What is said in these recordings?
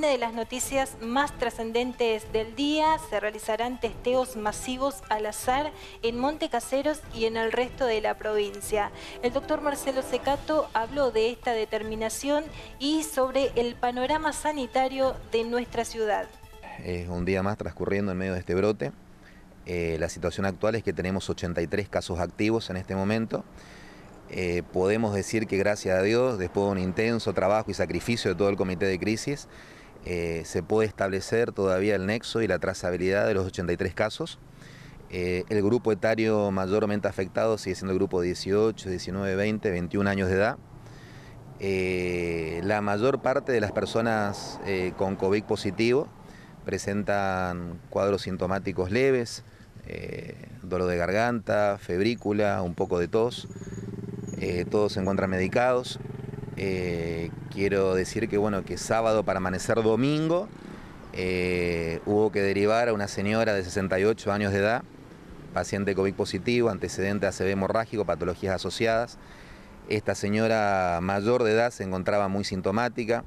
una de las noticias más trascendentes del día. Se realizarán testeos masivos al azar en Monte Caseros y en el resto de la provincia. El doctor Marcelo Secato habló de esta determinación y sobre el panorama sanitario de nuestra ciudad. Es un día más transcurriendo en medio de este brote. Eh, la situación actual es que tenemos 83 casos activos en este momento. Eh, podemos decir que gracias a Dios, después de un intenso trabajo y sacrificio de todo el comité de crisis, eh, se puede establecer todavía el nexo y la trazabilidad de los 83 casos. Eh, el grupo etario mayormente afectado sigue siendo el grupo 18, 19, 20, 21 años de edad. Eh, la mayor parte de las personas con COVID positivo presentan cuadros sintomáticos leves, dolor de garganta, febrícula, un poco de tos. todos se encuentran medicados eh, quiero decir que bueno, que sábado para amanecer domingo eh, hubo que derivar a una señora de 68 años de edad, paciente COVID positivo, antecedente CB hemorrágico, patologías asociadas. Esta señora mayor de edad se encontraba muy sintomática,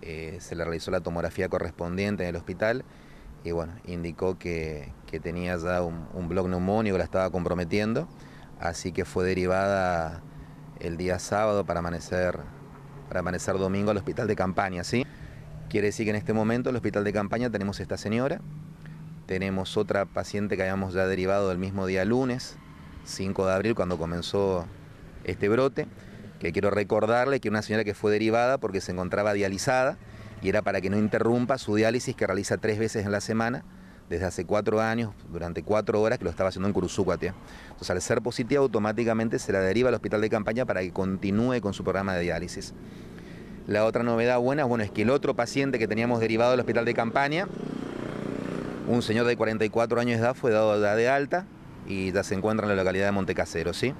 eh, se le realizó la tomografía correspondiente en el hospital y bueno, indicó que, tenía ya un, un blog neumónico, la estaba comprometiendo, así que fue derivada el día sábado para amanecer, para amanecer domingo al hospital de campaña, ¿sí? Quiere decir que en este momento el hospital de campaña tenemos esta señora, tenemos otra paciente que habíamos ya derivado el mismo día lunes, 5 de abril, cuando comenzó este brote, que quiero recordarle que una señora que fue derivada porque se encontraba dializada y era para que no interrumpa su diálisis que realiza tres veces en la semana desde hace cuatro años, durante cuatro horas, que lo estaba haciendo en Curuzucuatia. Entonces, al ser positiva, automáticamente se la deriva al hospital de campaña para que continúe con su programa de diálisis. La otra novedad buena bueno, es que el otro paciente que teníamos derivado al hospital de campaña, un señor de 44 años de edad, fue dado de alta y ya se encuentra en la localidad de Montecasero, ¿sí?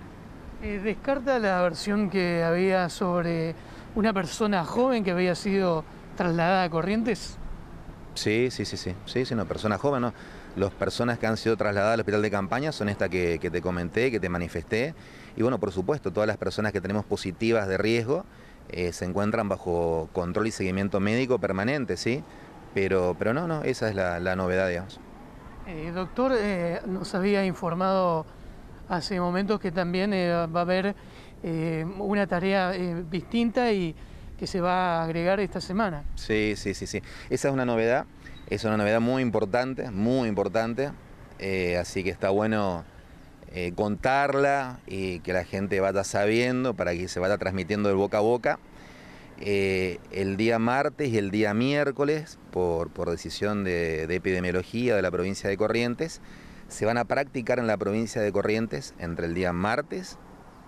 Eh, ¿Descarta la versión que había sobre una persona joven que había sido trasladada a Corrientes? Sí, sí, sí, sí, sí, sí, no, personas jóvenes, Las personas que han sido trasladadas al hospital de campaña son estas que, te comenté, que te manifesté. Y bueno, por supuesto, todas las personas que tenemos positivas de riesgo eh, se encuentran bajo control y seguimiento médico permanente, ¿sí? Pero, pero no, no, esa es la, novedad, digamos. Eh, doctor, eh, nos había informado hace momentos que también va a haber una tarea distinta y que se va a agregar esta semana. Sí, sí, sí, sí. Esa es una novedad, es una novedad muy importante, muy importante. Eh, así que está bueno eh, contarla y que la gente vaya sabiendo para que se vaya transmitiendo de boca a boca. Eh, el día martes y el día miércoles, por, decisión de, epidemiología de la provincia de Corrientes, se van a practicar en la provincia de Corrientes entre el día martes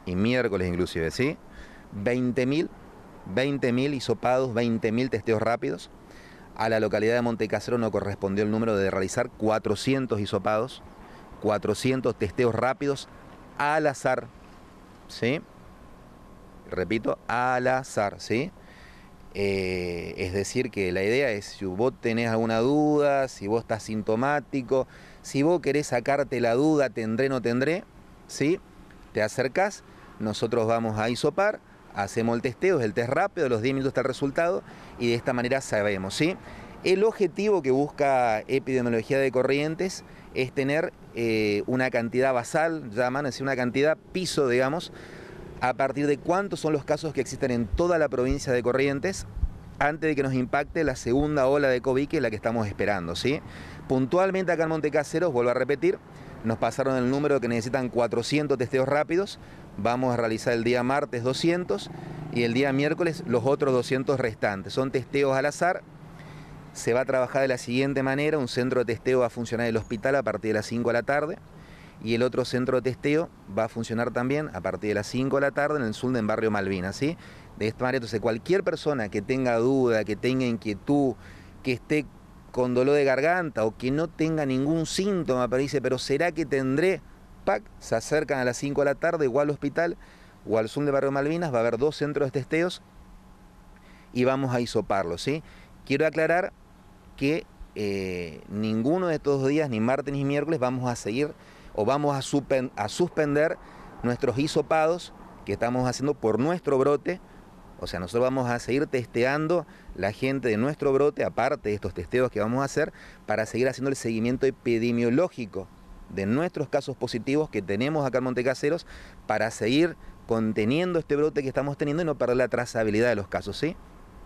y miércoles inclusive, ¿sí? 20.000 20.000 hisopados, 20.000 testeos rápidos. A la localidad de Montecasero no correspondió el número de realizar 400 isopados, 400 testeos rápidos al azar, ¿sí? Repito, al azar, ¿sí? Eh, es decir, que la idea es, si vos tenés alguna duda, si vos estás sintomático, si vos querés sacarte la duda, tendré, no tendré, ¿sí? Te acercás, nosotros vamos a isopar hacemos el testeo, es el test rápido, los 10 minutos está el resultado y de esta manera sabemos, ¿sí? El objetivo que busca epidemiología de corrientes es tener eh, una cantidad basal, llaman, una cantidad piso, digamos, a partir de cuántos son los casos que existen en toda la provincia de Corrientes antes de que nos impacte la segunda ola de COVID, que es la que estamos esperando, ¿sí? Puntualmente acá en Montecaseros, vuelvo a repetir, nos pasaron el número que necesitan 400 testeos rápidos. Vamos a realizar el día martes 200 y el día miércoles los otros 200 restantes. Son testeos al azar. Se va a trabajar de la siguiente manera. Un centro de testeo va a funcionar en el hospital a partir de las 5 de la tarde y el otro centro de testeo va a funcionar también a partir de las 5 de la tarde en el sur del barrio Malvinas. ¿sí? De esta manera, entonces cualquier persona que tenga duda, que tenga inquietud, que esté con dolor de garganta o que no tenga ningún síntoma, pero dice, pero ¿será que tendré? PAC, se acercan a las 5 de la tarde igual al hospital o al Zoom de Barrio Malvinas, va a haber dos centros de testeos y vamos a hisoparlo, ¿sí? Quiero aclarar que eh, ninguno de estos días, ni martes ni miércoles, vamos a seguir o vamos a, a suspender nuestros hisopados que estamos haciendo por nuestro brote, o sea, nosotros vamos a seguir testeando la gente de nuestro brote, aparte de estos testeos que vamos a hacer, para seguir haciendo el seguimiento epidemiológico de nuestros casos positivos que tenemos acá en Montecaseros, para seguir conteniendo este brote que estamos teniendo y no perder la trazabilidad de los casos, ¿sí?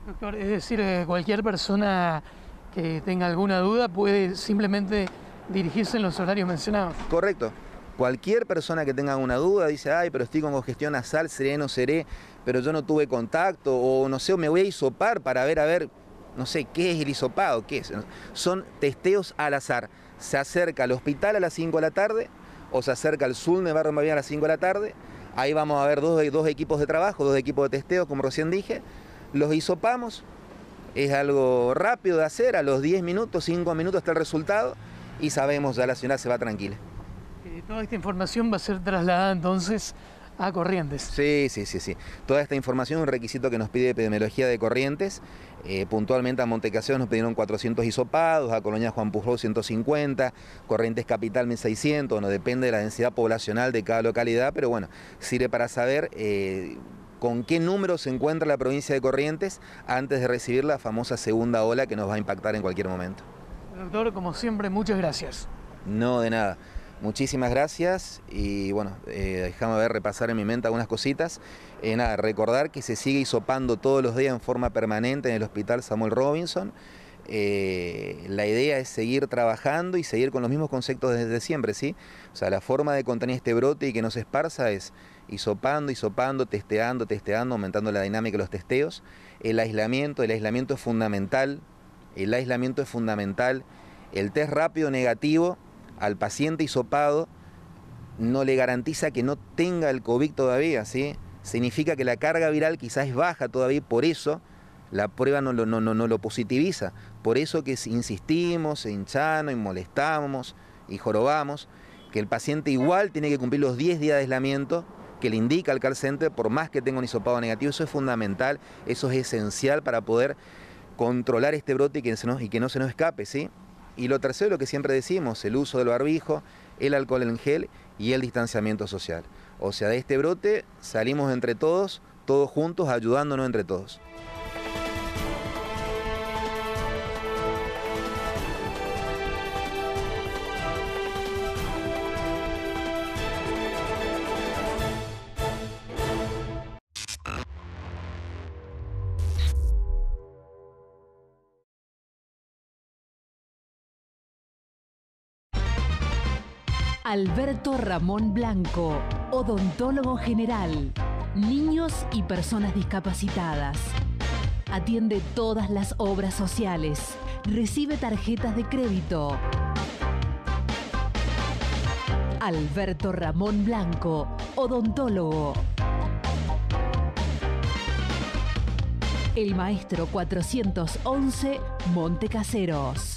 Doctor, es decir, eh, cualquier persona que tenga alguna duda puede simplemente dirigirse en los horarios mencionados. Correcto. Cualquier persona que tenga una duda dice, ay, pero estoy con congestión nasal, seré, no seré, pero yo no tuve contacto, o no sé, o me voy a hisopar para ver, a ver, no sé, ¿qué es el hisopado? ¿Qué es? Son testeos al azar. Se acerca al hospital a las 5 de la tarde, o se acerca al sur Barrio bien a las 5 de la tarde. Ahí vamos a ver dos, dos equipos de trabajo, dos equipos de testeo, como recién dije. Los hisopamos, es algo rápido de hacer, a los 10 minutos, 5 minutos está el resultado y sabemos ya la ciudad se va tranquila toda esta información va a ser trasladada entonces a Corrientes. Sí, sí, sí, sí. Toda esta información es un requisito que nos pide epidemiología de Corrientes. Eh, puntualmente a Montecaseo nos pidieron 400 isopados, a Colonia Juan Pujol 150, Corrientes Capital 1600, no depende de la densidad poblacional de cada localidad, pero bueno, sirve para saber... Eh, con qué número se encuentra la provincia de Corrientes antes de recibir la famosa segunda ola que nos va a impactar en cualquier momento. Doctor, como siempre, muchas gracias. No, de nada. Muchísimas gracias y bueno, eh, déjame ver repasar en mi mente algunas cositas. Eh, nada, recordar que se sigue hisopando todos los días en forma permanente en el Hospital Samuel Robinson. Eh, la idea es seguir trabajando y seguir con los mismos conceptos desde siempre, ¿sí? O sea, la forma de contener este brote y que no se esparza es hisopando, hisopando, testeando, testeando, aumentando la dinámica de los testeos. El aislamiento, el aislamiento es fundamental. El aislamiento es fundamental. El test rápido negativo al paciente hisopado no le garantiza que no tenga el COVID todavía, ¿sí? Significa que la carga viral quizás es baja todavía por eso la prueba no lo, positiviza. Por eso que insistimos, hinchamos y molestamos y jorobamos, que el paciente igual tiene que cumplir los 10 días de aislamiento que le indica al call por más que tenga un hisopado negativo, eso es fundamental, eso es esencial para poder controlar este brote que, y que no se nos escape, ¿sí? Y lo tercero, lo que siempre decimos, el uso del barbijo, el alcohol en gel y el distanciamiento social. O sea, de este brote salimos entre todos, todos juntos, ayudándonos entre todos. Alberto Ramón Blanco, odontólogo general, niños y personas discapacitadas. Atiende todas las obras sociales. Recibe tarjetas de crédito. Alberto Ramón Blanco, odontólogo. El maestro 411 Montecaseros.